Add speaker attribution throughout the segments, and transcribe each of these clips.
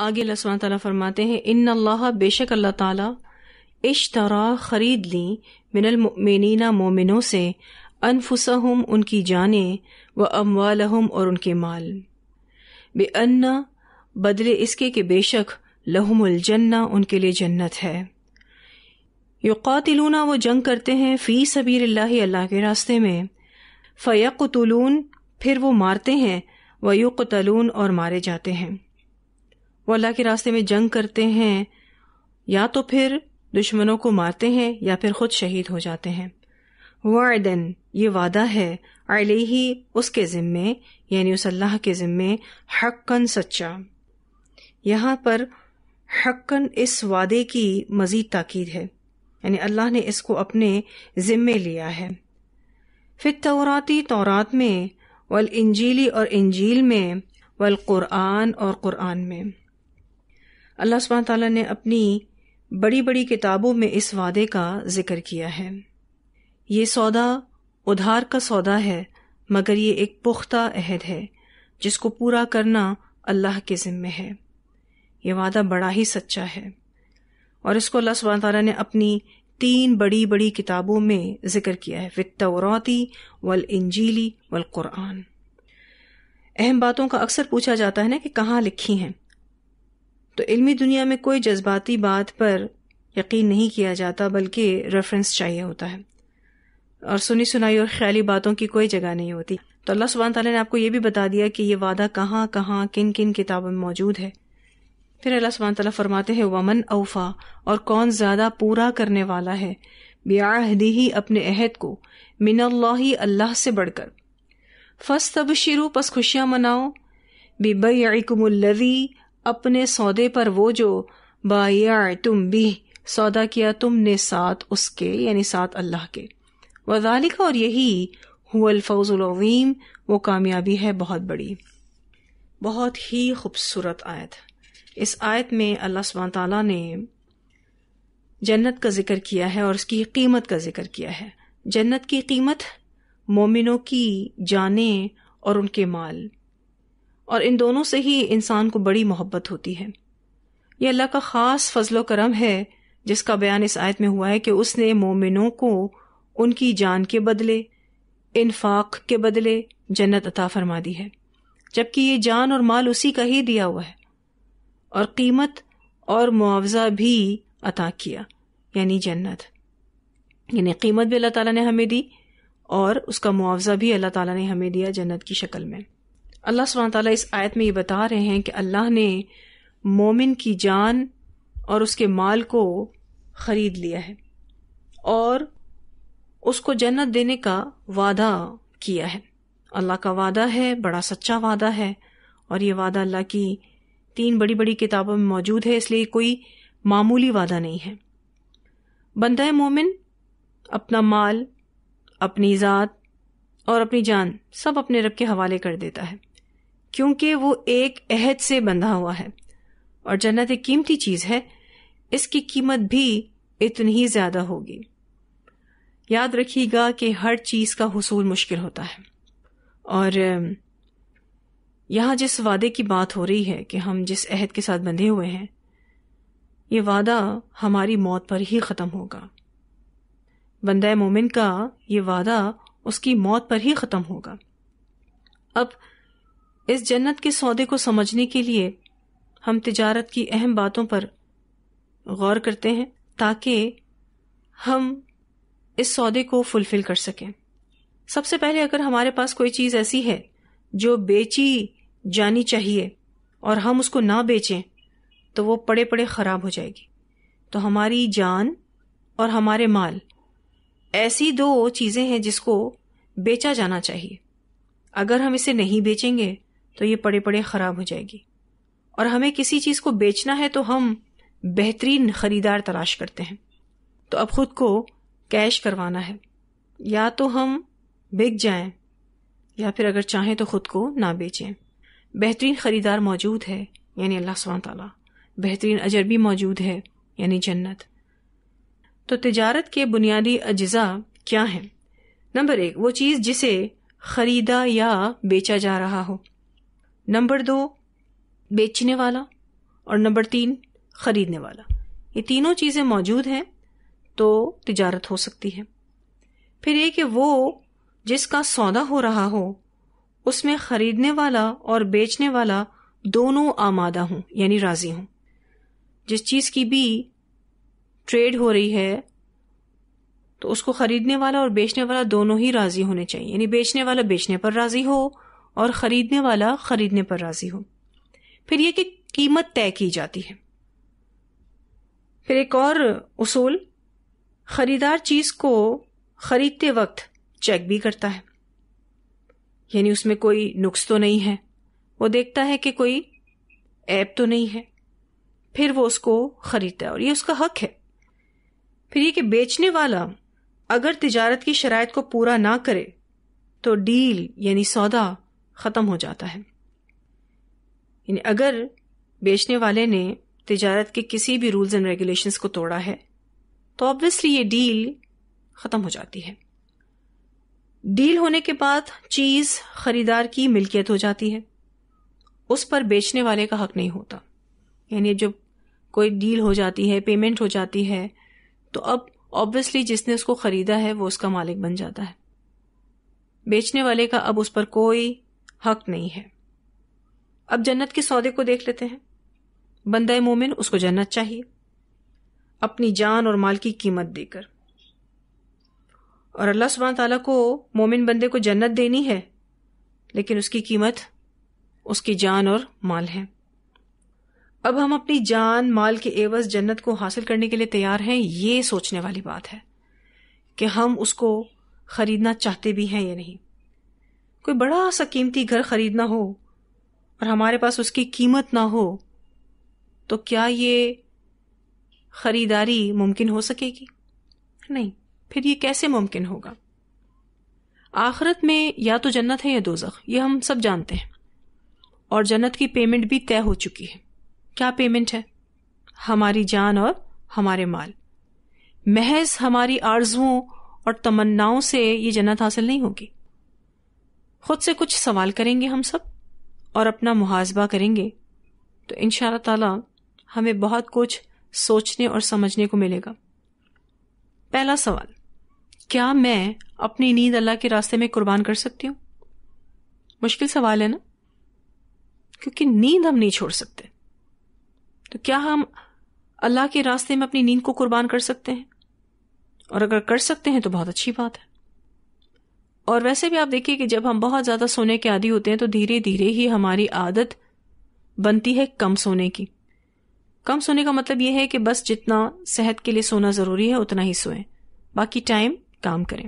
Speaker 1: आगे लसमान फरमाते हैं इन अल्लाह बेशक अल्लाह ताला इश्तरा खरीद ली मिनल मोमिना मोमिनों से अनफुसहम उनकी जाने व अमवालहम और उनके माल बे अन्ना बदले इसके कि बेशक लहमुल जन्ना उनके लिए जन्नत है युकातिलूना वो जंग करते हैं फ़ी सबीर अल्लाह अल्लाह के रास्ते में फ़यकतलून फिर वो मारते हैं व तलून और मारे जाते हैं वो अल्लाह के रास्ते में जंग करते हैं या तो फिर दुश्मनों को मारते हैं या फिर खुद शहीद हो जाते हैं वार्दन ये वादा है ही उसके ज़िम्मे यानी उस अल्लाह के ज़िम्मे हक्कन सच्चा यहाँ पर हक्कन इस वादे की मज़ीद ताकीद है यानी अल्लाह ने इसको अपने ज़िम्मे लिया है फिर तौराती तौरात में वल इंजीली और इंजील में वल क़ुरान और क़ुरान में अल्लाह सुबह ताला ने अपनी बड़ी बड़ी किताबों में इस वादे का जिक्र किया है ये सौदा उधार का सौदा है मगर ये एक पुख्ता अहद है जिसको पूरा करना अल्लाह के ज़िम्मे है ये वादा बड़ा ही सच्चा है और इसको अल्लाह सुबह ताली ने अपनी तीन बड़ी बड़ी किताबों में जिक्र किया है फितौराती वल इंजीली वल कुरान अहम बातों का अक्सर पूछा जाता है ना कि कहाँ लिखी हैं तो इल्मी दुनिया में कोई जज्बाती बात पर यकीन नहीं किया जाता बल्कि रेफरेंस चाहिए होता है और सुनी सुनाई और ख्याली बातों की कोई जगह नहीं होती तो अल्लाह सुबह तला ने आपको ये भी बता दिया कि ये वादा कहाँ कहाँ किन किन किताबों में मौजूद है फिर अल्लाह सुबह तला फरमाते हैं वमन अवफा और कौन ज़्यादा पूरा करने वाला है ब्याहदी ही अपने अहद को मिनल्ला अल्लाह से बढ़कर फस तब शिरु पस खुशियां मनाओ बेबई अपने सौदे पर वो जो बायार तुम भी सौदा किया तुमने साथ उसके यानी साथ अल्लाह के वजालिका और यही हुल फौज़ुलवीम वो कामयाबी है बहुत बड़ी बहुत ही खूबसूरत आयत इस आयत में अल्लाह सुबह तला ने जन्नत का जिक्र किया है और उसकी कीमत का जिक्र किया है जन्नत की कीमत मोमिनों की जाने और उनके माल और इन दोनों से ही इंसान को बड़ी मोहब्बत होती है यह अल्लाह का ख़ास फजलो करम है जिसका बयान इस आयत में हुआ है कि उसने मोमिनों को उनकी जान के बदले इनफाक के बदले जन्नत अता फरमा दी है जबकि ये जान और माल उसी का ही दिया हुआ है और कीमत और मुआवजा भी अता किया यानी जन्नत यानी कीमत भी अल्लाह ताला ने हमें दी और उसका मुआवजा भी अल्लाह ताला ने हमें दिया जन्नत की शक्ल में अल्लाह सुबहान ताली इस आयत में ये बता रहे हैं कि अल्लाह ने मोमिन की जान और उसके माल को ख़रीद लिया है और उसको जन्नत देने का वादा किया है अल्लाह का वादा है बड़ा सच्चा वादा है और ये वादा अल्लाह की तीन बड़ी बड़ी किताबों में मौजूद है इसलिए कोई मामूली वादा नहीं है है मोमिन अपना माल अपनी ज़ात और अपनी जान सब अपने रब के हवाले कर देता है क्योंकि वो एक अहद से बंधा हुआ है और जन्नत एक कीमती चीज़ है इसकी कीमत भी इतनी ही ज़्यादा होगी याद रखिएगा कि हर चीज़ का हसूल मुश्किल होता है और यहां जिस वादे की बात हो रही है कि हम जिस अहद के साथ बंधे हुए हैं ये वादा हमारी मौत पर ही ख़त्म होगा बंदा मोमिन का ये वादा उसकी मौत पर ही ख़त्म होगा अब इस जन्नत के सौदे को समझने के लिए हम तिजारत की अहम बातों पर गौर करते हैं ताकि हम इस सौदे को फुलफिल कर सकें सबसे पहले अगर हमारे पास कोई चीज़ ऐसी है जो बेची जानी चाहिए और हम उसको ना बेचें तो वो पड़े पड़े ख़राब हो जाएगी तो हमारी जान और हमारे माल ऐसी दो चीज़ें हैं जिसको बेचा जाना चाहिए अगर हम इसे नहीं बेचेंगे तो ये पड़े पड़े ख़राब हो जाएगी और हमें किसी चीज़ को बेचना है तो हम बेहतरीन ख़रीदार तलाश करते हैं तो अब ख़ुद को कैश करवाना है या तो हम बिक जाएं या फिर अगर चाहें तो ख़ुद को ना बेचें बेहतरीन ख़रीदार मौजूद है यानी अल्लाह स्वान तला बेहतरीन अजर भी मौजूद है यानी जन्नत तो तिजारत के बुनियादी अज्जा क्या हैं नंबर एक वो चीज़ जिसे ख़रीदा या बेचा जा रहा हो नंबर दो बेचने वाला और नंबर तीन खरीदने वाला ये तीनों चीज़ें मौजूद हैं तो तिजारत हो सकती है फिर ये कि वो जिसका सौदा हो रहा हो उसमें ख़रीदने वाला और बेचने वाला दोनों आमादा हों यानी राज़ी हों जिस चीज़ की भी ट्रेड हो रही है तो उसको ख़रीदने वाला और बेचने वाला दोनों ही राज़ी होने चाहिए यानी बेचने वाला बेचने पर राज़ी हो और खरीदने वाला खरीदने पर राजी हो फिर यह कि कीमत तय की जाती है फिर एक और उसूल खरीदार चीज को खरीदते वक्त चेक भी करता है यानी उसमें कोई नुक्स तो नहीं है वो देखता है कि कोई ऐप तो नहीं है फिर वो उसको खरीदता है और ये उसका हक है फिर ये कि बेचने वाला अगर तिजारत की शराय को पूरा ना करे तो डील यानी सौदा ख़त्म हो जाता है यानी अगर बेचने वाले ने तिजारत के किसी भी रूल्स एंड रेगुलेशंस को तोड़ा है तो ऑब्वियसली ये डील ख़त्म हो जाती है डील होने के बाद चीज़ ख़रीदार की मिल्कियत हो जाती है उस पर बेचने वाले का हक नहीं होता यानी जब कोई डील हो जाती है पेमेंट हो जाती है तो अब ऑब्वियसली जिसने उसको ख़रीदा है वो उसका मालिक बन जाता है बेचने वाले का अब उस पर कोई हक नहीं है अब जन्नत के सौदे को देख लेते हैं बंदा मोमिन उसको जन्नत चाहिए अपनी जान और माल की कीमत देकर और अल्लाह सुबह तला को मोमिन बंदे को जन्नत देनी है लेकिन उसकी कीमत उसकी जान और माल है अब हम अपनी जान माल के एवज जन्नत को हासिल करने के लिए तैयार हैं ये सोचने वाली बात है कि हम उसको खरीदना चाहते भी हैं या नहीं कोई बड़ा सा कीमती घर खरीदना हो और हमारे पास उसकी कीमत ना हो तो क्या ये खरीदारी मुमकिन हो सकेगी नहीं फिर ये कैसे मुमकिन होगा आखरत में या तो जन्नत है या दोजख ये हम सब जानते हैं और जन्नत की पेमेंट भी तय हो चुकी है क्या पेमेंट है हमारी जान और हमारे माल महज हमारी आरजुओं और तमन्नाओं से ये जन्नत हासिल नहीं होगी खुद से कुछ सवाल करेंगे हम सब और अपना मुहाजबा करेंगे तो इन ताला हमें बहुत कुछ सोचने और समझने को मिलेगा पहला सवाल क्या मैं अपनी नींद अल्लाह के रास्ते में कुर्बान कर सकती हूं मुश्किल सवाल है ना क्योंकि नींद हम नहीं छोड़ सकते तो क्या हम अल्लाह के रास्ते में अपनी नींद को कुर्बान कर सकते हैं और अगर कर सकते हैं तो बहुत अच्छी बात है और वैसे भी आप देखिए कि जब हम बहुत ज़्यादा सोने के आदि होते हैं तो धीरे धीरे ही हमारी आदत बनती है कम सोने की कम सोने का मतलब यह है कि बस जितना सेहत के लिए सोना ज़रूरी है उतना ही सोएं बाकी टाइम काम करें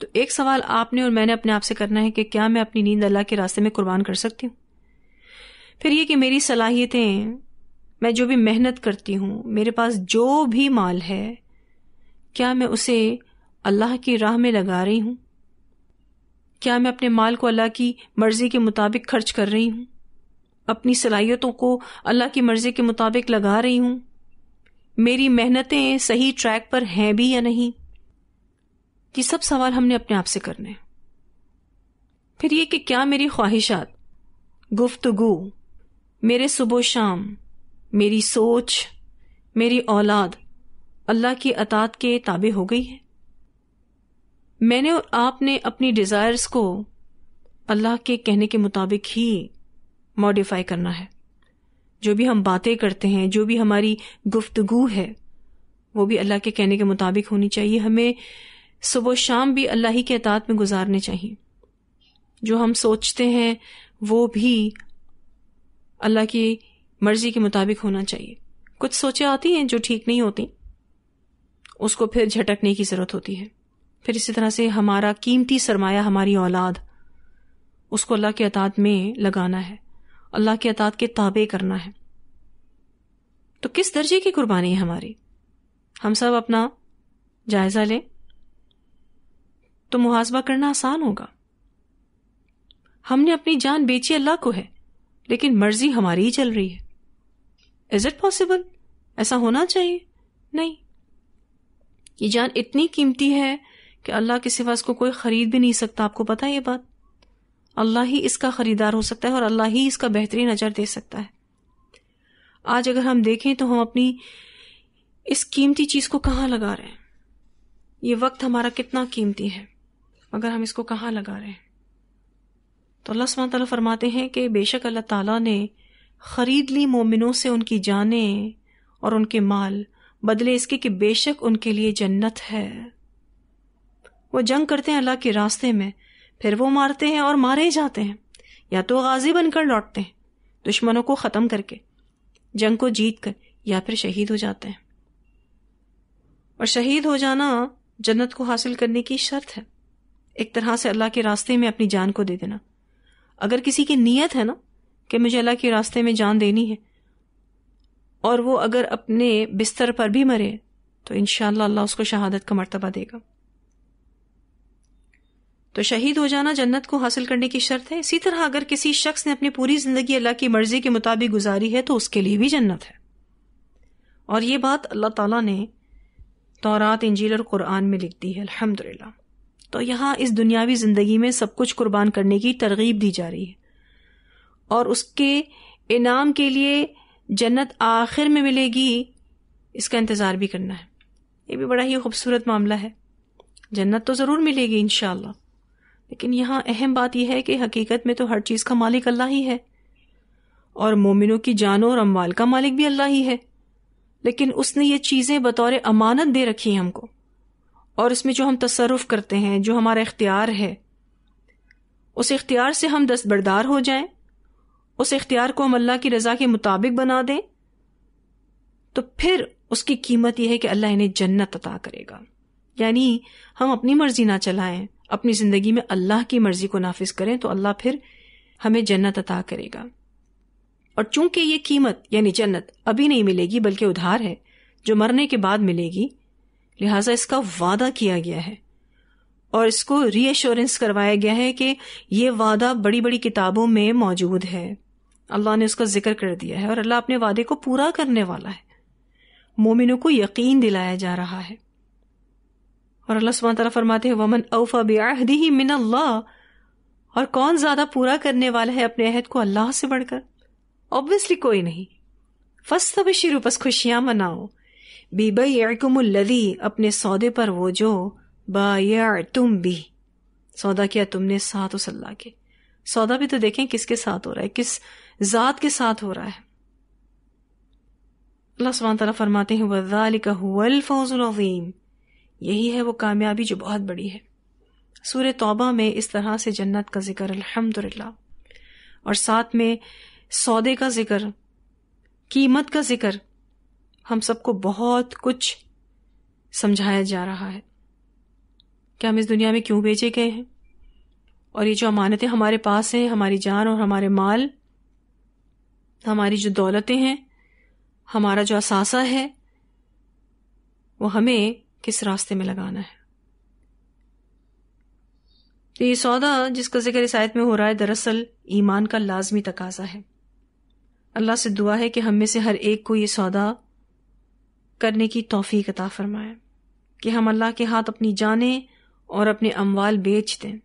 Speaker 1: तो एक सवाल आपने और मैंने अपने आप से करना है कि क्या मैं अपनी नींद अल्लाह के रास्ते में कुर्बान कर सकती हूं फिर ये कि मेरी सलाहियतें मैं जो भी मेहनत करती हूं मेरे पास जो भी माल है क्या मैं उसे अल्लाह की राह में लगा रही हूं क्या मैं अपने माल को अल्लाह की मर्ज़ी के मुताबिक खर्च कर रही हूं अपनी सलाहियतों को अल्लाह की मर्ज़ी के मुताबिक लगा रही हूं मेरी मेहनतें सही ट्रैक पर हैं भी या नहीं ये सब सवाल हमने अपने आप से करने फिर ये कि क्या मेरी ख्वाहिशात गुफ्तगु मेरे सुबह शाम मेरी सोच मेरी औलाद अल्लाह की अतात के ताबे हो गई है मैंने और आपने अपनी डिज़ायर्स को अल्लाह के कहने के मुताबिक ही मॉडिफाई करना है जो भी हम बातें करते हैं जो भी हमारी गुफ्तगु है वो भी अल्लाह के कहने के मुताबिक होनी चाहिए हमें सुबह शाम भी अल्लाह ही के अतात में गुजारने चाहिए जो हम सोचते हैं वो भी अल्लाह की मर्जी के मुताबिक होना चाहिए कुछ सोचें आती हैं जो ठीक नहीं होती उसको फिर झटकने की ज़रूरत होती है फिर इसी तरह से हमारा कीमती सरमाया हमारी औलाद उसको अल्लाह के अताद में लगाना है अल्लाह के अताद के ताबे करना है तो किस दर्जे की कुर्बानी है हमारी हम सब अपना जायजा लें तो मुहासबा करना आसान होगा हमने अपनी जान बेची अल्लाह को है लेकिन मर्जी हमारी ही चल रही है इज इट पॉसिबल ऐसा होना चाहिए नहीं ये जान इतनी कीमती है कि अल्लाह के सिवा इसको कोई खरीद भी नहीं सकता आपको पता है ये बात अल्लाह ही इसका खरीदार हो सकता है और अल्लाह ही इसका बेहतरीन अजर दे सकता है आज अगर हम देखें तो हम अपनी इस कीमती चीज को कहाँ लगा रहे हैं ये वक्त हमारा कितना कीमती है अगर हम इसको कहाँ लगा रहे हैं तो अल्लाह सुबह फरमाते हैं कि बेशक अल्लाह तला ने खरीद ली मोमिनों से उनकी जाने और उनके माल बदले इसके कि बेशक उनके लिए जन्नत है वो जंग करते हैं अल्लाह के रास्ते में फिर वो मारते हैं और मारे जाते हैं या तो गाजी बनकर लौटते हैं दुश्मनों को ख़त्म करके जंग को जीत कर या फिर शहीद हो जाते हैं और शहीद हो जाना जन्नत को हासिल करने की शर्त है एक तरह से अल्लाह के रास्ते में अपनी जान को दे देना अगर किसी की नीयत है ना कि मुझे अल्लाह के रास्ते में जान देनी है और वो अगर अपने बिस्तर पर भी मरे तो इन अल्लाह उसको शहादत का मरतबा देगा तो शहीद हो जाना जन्नत को हासिल करने की शर्त है इसी तरह अगर किसी शख्स ने अपनी पूरी जिंदगी अल्लाह की मर्जी के मुताबिक गुजारी है तो उसके लिए भी जन्नत है और ये बात अल्लाह ताला ने तौरात इंजील और कुरान में लिख दी है अल्हम्दुलिल्लाह तो यहाँ इस दुनियावी ज़िंदगी में सब कुछ कुर्बान करने की तरगीब दी जा रही है और उसके इनाम के लिए जन्नत आखिर में मिलेगी इसका इंतज़ार भी करना है ये भी बड़ा ही खूबसूरत मामला है जन्नत तो ज़रूर मिलेगी इन लेकिन यहाँ अहम बात यह है कि हकीकत में तो हर चीज़ का मालिक अल्लाह ही है और मोमिनों की जानों और अम्वाल का मालिक भी अल्लाह ही है लेकिन उसने ये चीज़ें बतौर अमानत दे रखी है हमको और इसमें जो हम तसरफ करते हैं जो हमारा इख्तियार है उस इख्तियार से हम दस्तबरदार हो जाएं उस इख्तियार को हम अल्लाह की रज़ा के मुताबिक बना दें तो फिर उसकी कीमत यह है कि अल्लाह इन्हें जन्नत अता करेगा यानी हम अपनी मर्जी ना चलाएं अपनी ज़िंदगी में अल्लाह की मर्ज़ी को नाफिज करें तो अल्लाह फिर हमें जन्नत अता करेगा और चूंकि ये कीमत यानी जन्नत अभी नहीं मिलेगी बल्कि उधार है जो मरने के बाद मिलेगी लिहाजा इसका वादा किया गया है और इसको रीअश्योरेंस करवाया गया है कि ये वादा बड़ी बड़ी किताबों में मौजूद है अल्लाह ने उसका जिक्र कर दिया है और अल्लाह अपने वादे को पूरा करने वाला है मोमिनों को यकीन दिलाया जा रहा है और अल्लाह सुबह तला फरमाते हैं वमन अवफा बेहदी ही मिन अल्लाह और कौन ज़्यादा पूरा करने वाला है अपने अहद को अल्लाह से बढ़कर ऑब्वियसली कोई नहीं फस तब शुरू बस खुशियाँ मनाओ बीबई यकुमल्लदी अपने सौदे पर वो जो बा तुम भी सौदा किया तुमने साथ उस अल्लाह के सौदा भी तो देखें किसके साथ हो रहा है किस जात के साथ हो रहा है अल्लाह सुबह तला फरमाते हैं वजालिका हुआ फौजुल यही है वो कामयाबी जो बहुत बड़ी है सूर तौबा में इस तरह से जन्नत का जिक्र अल्हम्दुलिल्लाह और साथ में सौदे का जिक्र कीमत का जिक्र हम सबको बहुत कुछ समझाया जा रहा है कि हम इस दुनिया में क्यों बेचे गए हैं और ये जो अमानतें हमारे पास हैं हमारी जान और हमारे माल हमारी जो दौलतें हैं हमारा जो असासा है वो हमें किस रास्ते में लगाना है तो ये सौदा जिसका जिक्र इस आयत में हो रहा है दरअसल ईमान का लाजमी तकाजा है अल्लाह से दुआ है कि हम में से हर एक को ये सौदा करने की तोफ़ी अता फरमाए कि हम अल्लाह के हाथ अपनी जाने और अपने अमवाल बेच दें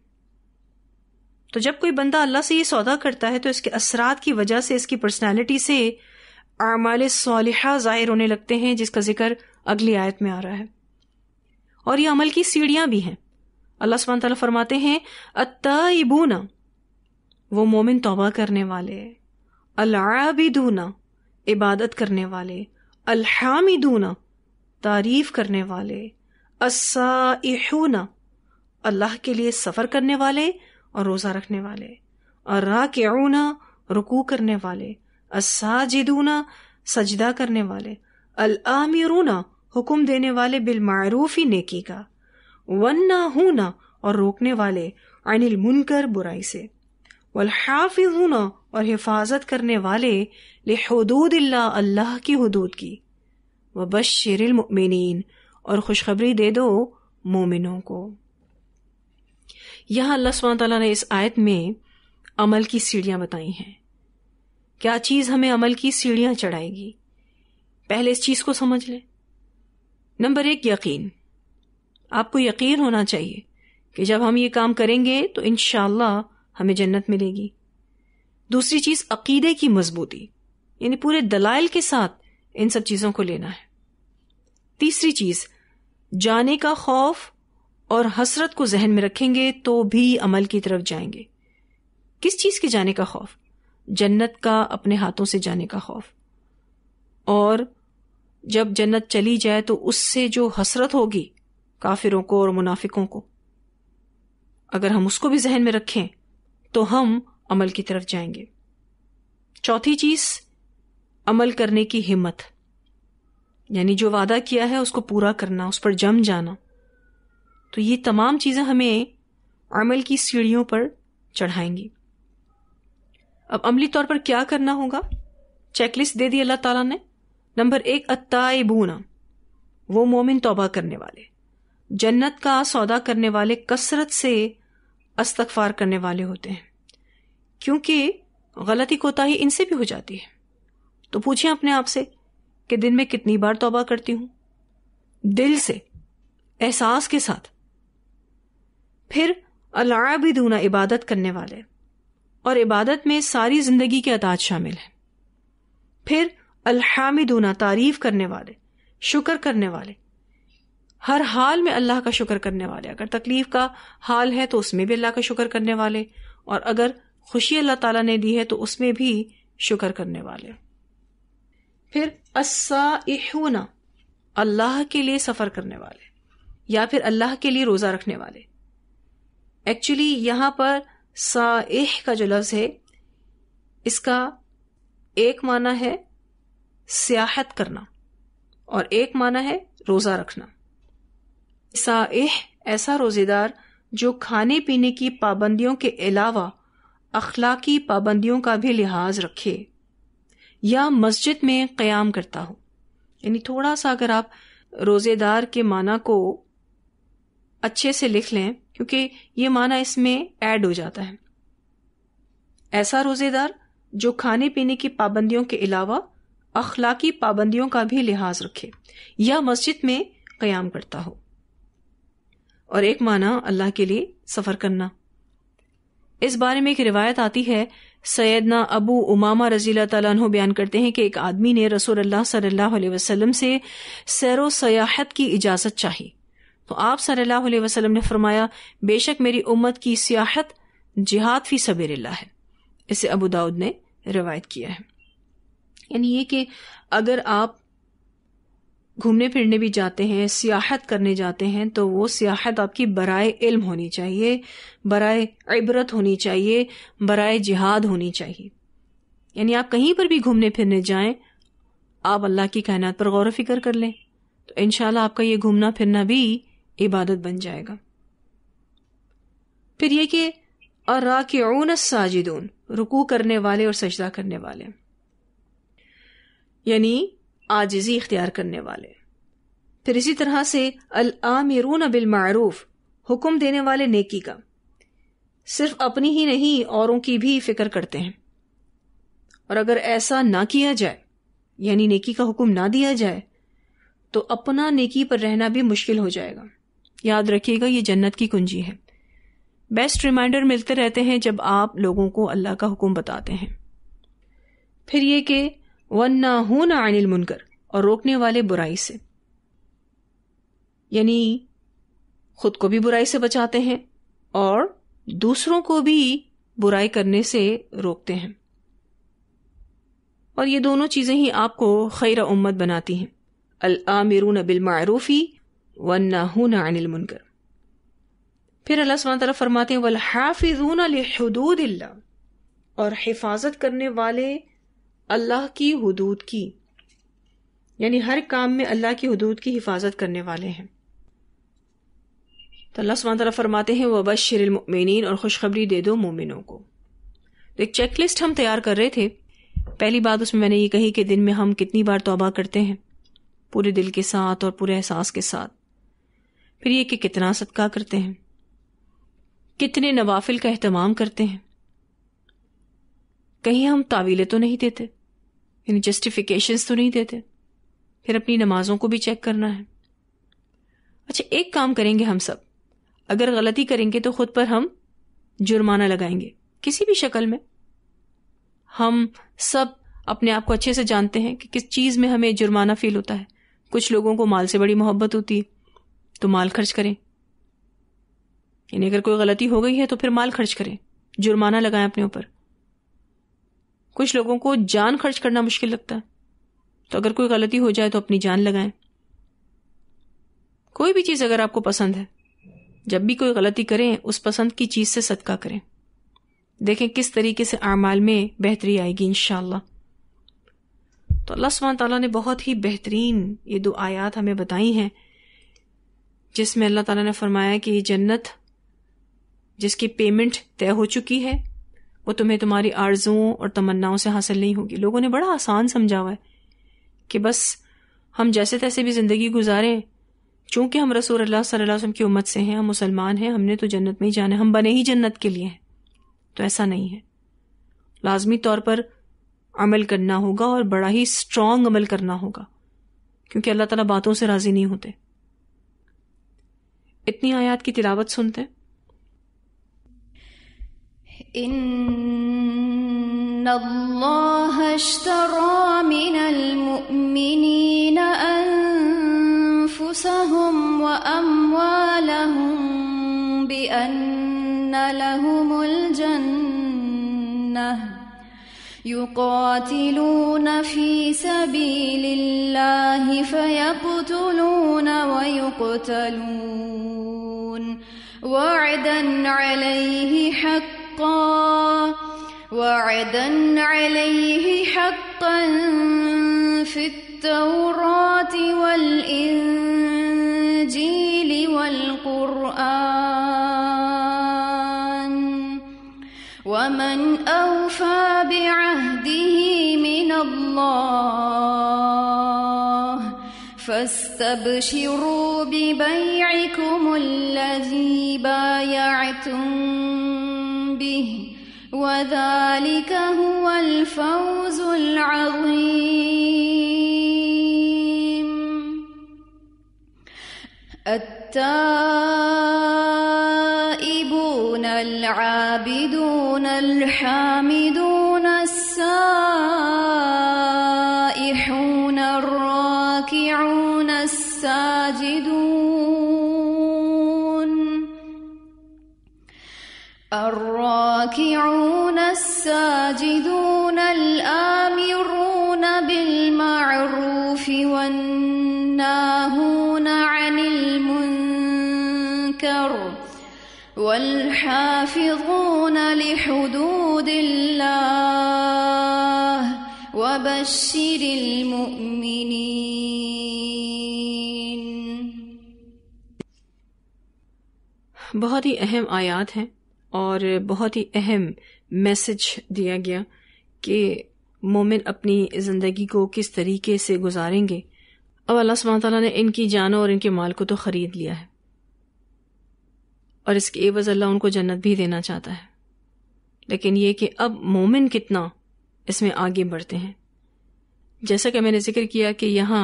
Speaker 1: तो जब कोई बंदा अल्लाह से ये सौदा करता है तो इसके असरात की वजह से इसकी पर्सनैलिटी से आमाल सालिहा ज़ाहिर होने लगते हैं जिसका जिक्र अगली आयत में आ रहा है और ये अमल की सीढ़ियां भी हैं अल्लाह सुबहान तला फरमाते हैं अतबूना वो मोमिन तोबा करने वाले अलाबिदूना इबादत करने वाले अल्हामिदूना तारीफ करने वाले असाइना अल्लाह के लिए सफ़र करने वाले और रोज़ा रखने वाले और रुकू करने वाले असाजिदूना सजदा करने वाले अल हुक्म देने वाले बिल मारूफ ही नेकी का वन्ना ना और रोकने वाले अनिल मुनकर बुराई से हूं ना और हिफाजत करने वाले लहदूद अल्लाह की हदूद की व बशर मोमिन और खुशखबरी दे दो मोमिनों को यहां अल्लाह सुबह ने इस आयत में अमल की सीढ़ियां बताई हैं क्या चीज़ हमें अमल की सीढ़ियां चढ़ाएगी पहले इस चीज़ को समझ लें नंबर एक यकीन आपको यकीन होना चाहिए कि जब हम ये काम करेंगे तो इन हमें जन्नत मिलेगी दूसरी चीज़ अकीदे की मजबूती यानी पूरे दलाइल के साथ इन सब चीज़ों को लेना है तीसरी चीज़ जाने का खौफ और हसरत को जहन में रखेंगे तो भी अमल की तरफ जाएंगे किस चीज़ के जाने का खौफ जन्नत का अपने हाथों से जाने का खौफ और जब जन्नत चली जाए तो उससे जो हसरत होगी काफिरों को और मुनाफिकों को अगर हम उसको भी जहन में रखें तो हम अमल की तरफ जाएंगे चौथी चीज अमल करने की हिम्मत यानी जो वादा किया है उसको पूरा करना उस पर जम जाना तो ये तमाम चीज़ें हमें अमल की सीढ़ियों पर चढ़ाएंगी अब अमली तौर पर क्या करना होगा चेकलिस्ट दे दी अल्लाह ताला ने नंबर एक अत्ताइबूना वो मोमिन तोबा करने वाले जन्नत का सौदा करने वाले कसरत से अस्तकफार करने वाले होते हैं क्योंकि गलती कोताही इनसे भी हो जाती है तो पूछे अपने आप से कि दिन में कितनी बार तोबा करती हूं दिल से एहसास के साथ फिर अल्लाह भी दूना इबादत करने वाले और इबादत में सारी जिंदगी के अताज शामिल है फिर अल्हामिदूना तारीफ करने वाले शुक्र करने वाले हर हाल में अल्लाह का शुक्र करने वाले अगर तकलीफ का हाल है तो उसमें भी अल्लाह का शुक्र करने वाले और अगर खुशी अल्लाह तला ने दी है तो उसमें भी शुक्र करने वाले फिर अस्साइहूना अल्लाह के लिए सफर करने वाले या फिर अल्लाह के लिए रोजा रखने वाले एक्चुअली यहां पर साह का जो लफ्ज है इसका एक माना है सियाहत करना और एक माना है रोज़ा रखना साह ऐसा रोज़ेदार जो खाने पीने की पाबंदियों के अलावा अखलाकी पाबंदियों का भी लिहाज रखे या मस्जिद में क्याम करता हो यानी थोड़ा सा अगर आप रोज़ेदार के माना को अच्छे से लिख लें क्योंकि ये माना इसमें ऐड हो जाता है ऐसा रोज़ेदार जो खाने पीने की पाबंदियों के अलावा अखलाकी पाबंदियों का भी लिहाज रखे या मस्जिद में क्याम करता हो और एक माना अल्लाह के लिए सफ़र करना इस बारे में एक रिवायत आती है सैदना अबू उमामा रजील तु बयान करते हैं कि एक आदमी ने रसूल अल्लाह सल्लल्लाहु अलैहि वसल्लम से सैर सयाहत की इजाज़त चाही तो आप सल्लल्लाहु अलैहि वसल्लम ने फरमाया बेशक मेरी उम्मत की सियाहत जिहाद फी सबेर है इसे अबू दाऊद ने रिवायत किया है यानी ये कि अगर आप घूमने फिरने भी जाते हैं सियाहत करने जाते हैं तो वो सियाहत आपकी बराए इल्म होनी चाहिए बरए इबरत होनी चाहिए बराए जिहाद होनी चाहिए यानी आप कहीं पर भी घूमने फिरने जाएं आप अल्लाह की कायनात पर गौर फिक्र कर लें तो इनशाला आपका ये घूमना फिरना भी इबादत बन जाएगा फिर ये कि और राकिन साजिदून रुकू करने वाले और सजदा करने वाले यानी आजिजी इख्तियार करने वाले फिर इसी तरह से अल आमिरून मारूफ हुक्म देने वाले नेकी का सिर्फ अपनी ही नहीं औरों की भी फिक्र करते हैं और अगर ऐसा ना किया जाए यानी नेकी का हुक्म ना दिया जाए तो अपना नेकी पर रहना भी मुश्किल हो जाएगा याद रखिएगा ये जन्नत की कुंजी है बेस्ट रिमाइंडर मिलते रहते हैं जब आप लोगों को अल्लाह का हुक्म बताते हैं फिर ये कि वन्ना होना अनिल मुनकर और रोकने वाले बुराई से यानी खुद को भी बुराई से बचाते हैं और दूसरों को भी बुराई करने से रोकते हैं और ये दोनों चीज़ें ही आपको खैर उम्मत बनाती हैं अल आमिरून बिलमारूफ़ी व नाहून अनिल मुनकर फिर अल्लाह सुबह तरफ फरमाते हैं वल हाफिजून हदूद और हिफाजत करने वाले अल्लाह की हदूद की यानी हर काम में अल्लाह की हदूद की हिफाजत करने वाले हैं तो अल्लाह सुबह फरमाते हैं वह शरमिन और खुशखबरी दे दो मोमिनों को तो एक चेकलिस्ट हम तैयार कर रहे थे पहली बात उसमें मैंने ये कही कि दिन में हम कितनी बार तोबा करते हैं पूरे दिल के साथ और पूरे एहसास के साथ फिर ये कि कितना सदका करते हैं कितने नवाफिल का अहतमाम करते हैं कहीं हम तावीले तो नहीं देते यानी जस्टिफिकेशन तो नहीं देते फिर अपनी नमाजों को भी चेक करना है अच्छा एक काम करेंगे हम सब अगर गलती करेंगे तो खुद पर हम जुर्माना लगाएंगे किसी भी शक्ल में हम सब अपने आप को अच्छे से जानते हैं कि किस चीज़ में हमें जुर्माना फील होता है कुछ लोगों को माल से बड़ी मोहब्बत होती है तो माल खर्च करें यानी अगर कोई गलती हो गई है तो फिर माल खर्च करें जुर्माना लगाएं अपने ऊपर कुछ लोगों को जान खर्च करना मुश्किल लगता है तो अगर कोई गलती हो जाए तो अपनी जान लगाएं कोई भी चीज़ अगर आपको पसंद है जब भी कोई गलती करें उस पसंद की चीज़ से सदका करें देखें किस तरीके से आमाल में बेहतरी आएगी इन तो अल्लाह सुबह तला ने बहुत ही बेहतरीन ये दो आयात हमें बताई हैं जिसमें अल्लाह ताला ने फरमाया कि ये जन्नत जिसकी पेमेंट तय हो चुकी है वो तुम्हें तुम्हारी आर्जुओं और तमन्नाओं से हासिल नहीं होगी लोगों ने बड़ा आसान समझा हुआ है कि बस हम जैसे तैसे भी ज़िंदगी गुजारें चूंकि हम रसूल अल्लाह सल्लल्लाहु अलैहि वसल्लम की उम्मत से हैं हम मुसलमान हैं हमने तो जन्नत में ही जाना हम बने ही जन्नत के लिए हैं तो ऐसा नहीं है लाजमी तौर पर अमल करना होगा और बड़ा ही स्ट्रांग अमल करना होगा क्योंकि अल्लाह ताला बातों से राज़ी नहीं होते इतनी आयात की तिलावत सुनते हैं
Speaker 2: إن الله اشترى من المؤمنين أنفسهم وأموالهم بأن لهم الجنة يقاتلون في سبيل الله فيقتلون ويقتلون وعدا عليه حقا حقا وعدا عليه حقا في التوراة والإنجيل والقرآن
Speaker 1: ومن
Speaker 2: أوفى بعهده من الله فاستبشروا ببيعكم الذي بايعتم به وذلك هو الفوز العظيم التائبون العابدون الحامدون السائحون الراكعون الساجدون الراكعون الساجدون الآمرون بالمعروف والناهون عن المنكر والحافظون لحدود الله وبشر المؤمنين
Speaker 1: بہت ہی اہم آیات ہیں और बहुत ही अहम मैसेज दिया गया कि मोमिन अपनी ज़िंदगी को किस तरीके से गुजारेंगे अब अल्लाह सुबह ने इनकी जानों और इनके माल को तो ख़रीद लिया है और इसके एवज अल्लाह उनको जन्नत भी देना चाहता है लेकिन ये कि अब मोमिन कितना इसमें आगे बढ़ते हैं जैसा कि मैंने जिक्र किया कि यहाँ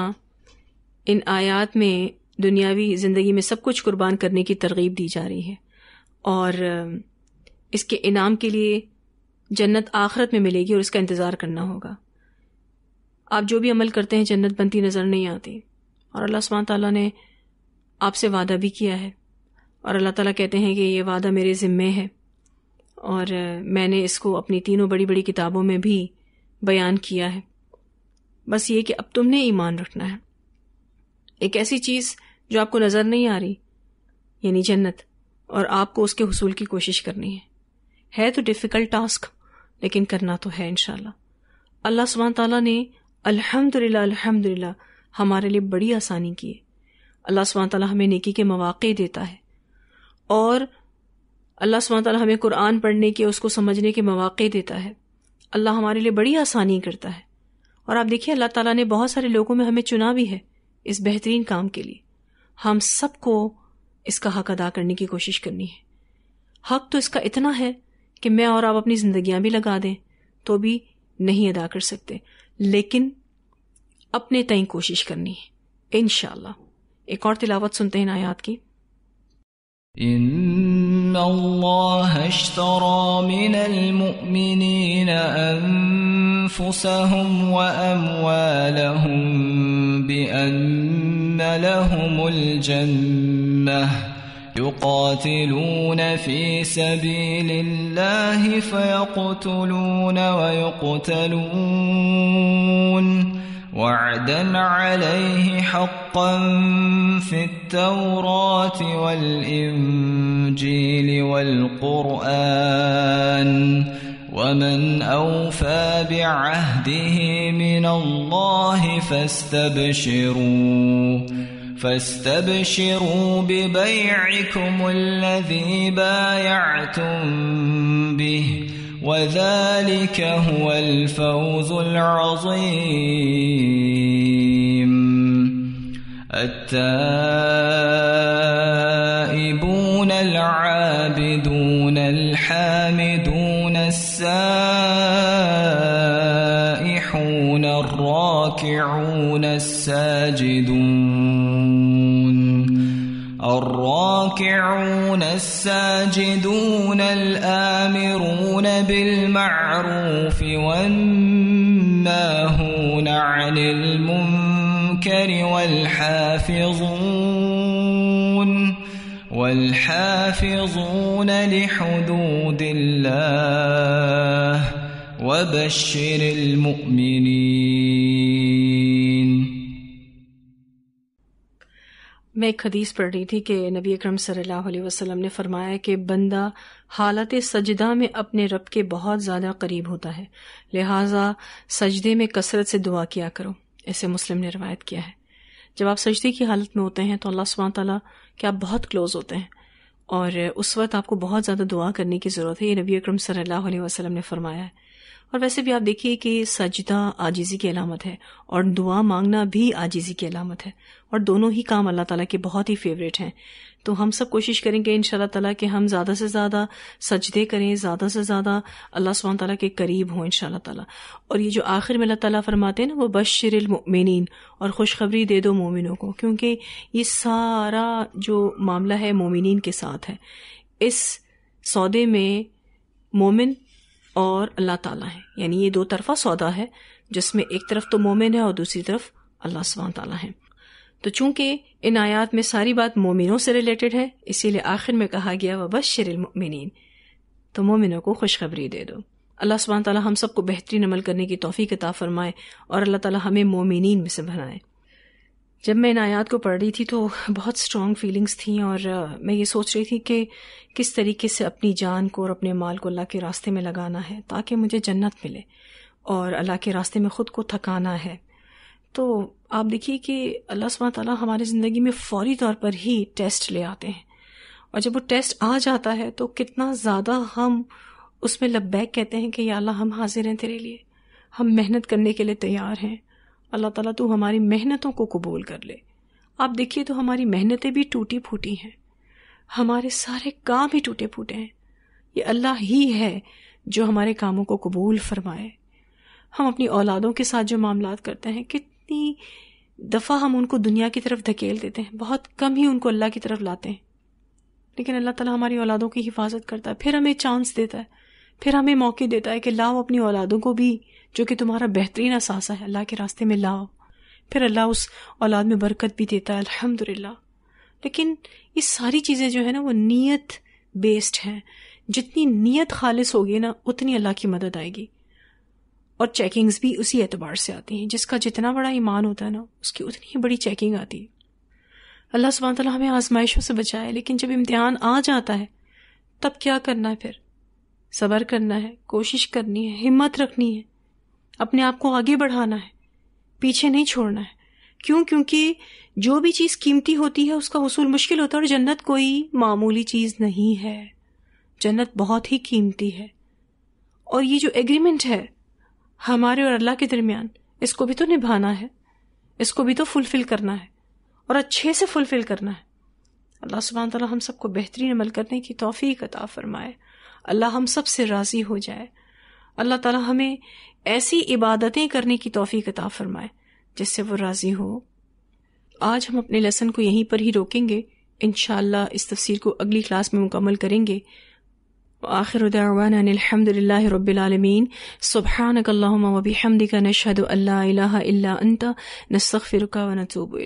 Speaker 1: इन आयात में दुनियावी ज़िंदगी में सब कुछ कुर्बान करने की तरगीब दी जा रही है और इसके इनाम के लिए जन्नत आखरत में मिलेगी और इसका इंतज़ार करना होगा आप जो भी अमल करते हैं जन्नत बनती नज़र नहीं आती और अल्लाह सुबहान ताली ने आपसे वादा भी किया है और अल्लाह तला कहते हैं कि ये वादा मेरे ज़िम्मे है और मैंने इसको अपनी तीनों बड़ी बड़ी किताबों में भी बयान किया है बस ये कि अब तुमने ईमान रखना है एक ऐसी चीज़ जो आपको नज़र नहीं आ रही यानी जन्नत और आपको उसके हसूल की कोशिश करनी है है तो डिफ़िकल्ट टास्क लेकिन करना तो है इनशाला अल्लाह सुबह तला ने अल्हम्दुलिल्लाह अल्हम्दुलिल्लाह हमारे लिए बड़ी आसानी की है अल्लाह सुबह तला हमें नेकी के मौाक़े देता है और अल्लाह सुबह तला हमें कुरान पढ़ने के उसको समझने के मौाक़े देता है अल्लाह हमारे लिए बड़ी आसानी करता है और आप देखिए अल्लाह ताला ने बहुत सारे लोगों में हमें चुना भी है इस बेहतरीन काम के लिए हम सबको इसका हक अदा करने की कोशिश करनी है हक तो इसका इतना है कि मैं और आप अपनी जिंदगियां भी लगा दें तो भी नहीं अदा कर सकते लेकिन अपने तय कोशिश करनी है इन एक और तिलावत सुनते हैं नायात की
Speaker 3: إن الله اشترى من المؤمنين أنفسهم وأموالهم بأن لهم الجنة يقاتلون في سبيل الله فيقتلون ويقتلون وعدا عليه حقا في التوراة والإنجيل والقرآن ومن أوفى بعهده من الله فاستبشروا فاستبشروا ببيعكم الذي بايعتم به وذلك هو الفوز العظيم التائبون العابدون الحامدون السائحون الراكعون الساجدون الراكعون الساجدون الآمرون بالمعروف والناهون عن المنكر والحافظون والحافظون لحدود الله وبشر المؤمنين
Speaker 1: मैं एक हदीस पढ़ रही थी कि नबी अक्रम सल्लल्लाहु अलैहि ने फरमाया कि बंदा हालत सजदा में अपने रब के बहुत ज़्यादा करीब होता है लिहाजा सजदे में कसरत से दुआ किया करो ऐसे मुस्लिम ने रवायत किया है जब आप सजदे की हालत में होते हैं तो अल्लाह सुबह ताली के आप बहुत क्लोज होते हैं और उस वक्त आपको बहुत ज़्यादा दुआ करने की ज़रूरत है ये नबी अक्रम सल्हसम ने फरमाया है और वैसे भी आप देखिए कि सजदा आजीजी की अलामत है और दुआ मांगना भी आजीजी की अलामत है और दोनों ही काम अल्लाह ताला के बहुत ही फेवरेट हैं तो हम सब कोशिश करेंगे इन ताला कि हम ज़्यादा से ज़्यादा सजदे करें ज़्यादा से ज़्यादा अल्लाह सुबह ताला के करीब हों इन ताला और ये जो आखिर में अल्लाह ताला फरमाते हैं ना वो बशरमिन और खुशखबरी दे दो मोमिनों को क्योंकि ये सारा जो मामला है मोमिन के साथ है इस सौदे में मोमिन और अल्लाह ताला है यानी ये दो तरफा सौदा है जिसमें एक तरफ तो मोमिन है और दूसरी तरफ अल्लाह सुबह ताला है तो चूंकि इन आयात में सारी बात मोमिनों से रिलेटेड है इसीलिए आखिर में कहा गया वह बस शरिलमिन तो मोमिनों को खुशखबरी दे दो अल्लाह सुबह ताली हम सबको बेहतरीन अमल करने की तोफ़ी किताब फरमाए और अल्लाह ताली हमें मोमिन में से बनाए जब मैं इन आयात को पढ़ रही थी तो बहुत स्ट्रांग फीलिंग्स थी और मैं ये सोच रही थी कि किस तरीके से अपनी जान को और अपने माल को अल्लाह के रास्ते में लगाना है ताकि मुझे जन्नत मिले और अल्लाह के रास्ते में ख़ुद को थकाना है तो आप देखिए कि अल्लाह सुबह हमारी ज़िंदगी में फ़ौरी तौर पर ही टेस्ट ले आते हैं और जब वो टेस्ट आ जाता है तो कितना ज़्यादा हम उसमें लब्बैक कहते हैं कि अल्लाह हम हाजिर हैं तेरे लिए हम मेहनत करने के लिए तैयार हैं अल्लाह ताला तू हमारी मेहनतों को कबूल कर ले आप देखिए तो हमारी मेहनतें भी टूटी फूटी हैं हमारे सारे काम ही टूटे फूटे हैं ये अल्लाह ही है जो हमारे कामों को कबूल फरमाए हम अपनी औलादों के साथ जो मामला करते हैं कितनी दफ़ा हम उनको दुनिया की तरफ धकेल देते हैं बहुत कम ही उनको अल्लाह की तरफ लाते हैं लेकिन अल्लाह ताला हमारी औलादों की हिफाजत करता है फिर हमें चांस देता है फिर हमें मौके देता है कि लाओ अपनी औलादों को भी जो कि तुम्हारा बेहतरीन असासा है अल्लाह के रास्ते में लाओ फिर अल्लाह उस औलाद में बरकत भी देता है अल्हम्दुलिल्लाह लेकिन ये सारी चीज़ें जो है ना वो नीयत बेस्ड हैं जितनी नीयत खालिस होगी ना उतनी अल्लाह की मदद आएगी और चेकिंग्स भी उसी एतबार से आती हैं जिसका जितना बड़ा ईमान होता है ना उसकी उतनी ही बड़ी चेकिंग आती है अल्लाह सुबह तला हमें आजमाइशों से बचाए लेकिन जब इम्तहान आ जाता है तब क्या करना है फिर सबर करना है कोशिश करनी है हिम्मत रखनी है अपने आप को आगे बढ़ाना है पीछे नहीं छोड़ना है क्यों क्योंकि जो भी चीज़ कीमती होती है उसका वसूल मुश्किल होता है और जन्नत कोई मामूली चीज़ नहीं है जन्नत बहुत ही कीमती है और ये जो एग्रीमेंट है हमारे और अल्लाह के दरमियान इसको भी तो निभाना है इसको भी तो फुलफ़िल करना है और अच्छे से फुलफ़िल करना है अल्लाह सुबह तला हम सबको बेहतरीन अमल करने की तोफ़ी अता फरमाए अल्लाह हम सब से राज़ी हो जाए अल्लाह तला हमें ऐसी इबादतें करने की तोहफी कता फरमाए जिससे वो राज़ी हो आज हम अपने लेसन को यहीं पर ही रोकेंगे इन इस तफसीर को अगली क्लास में मुकम्मल करेंगे आखिर उदावानदल रबालमीन सुबहानकल्लम वबी अंत नस्तफ़िरका व नतूब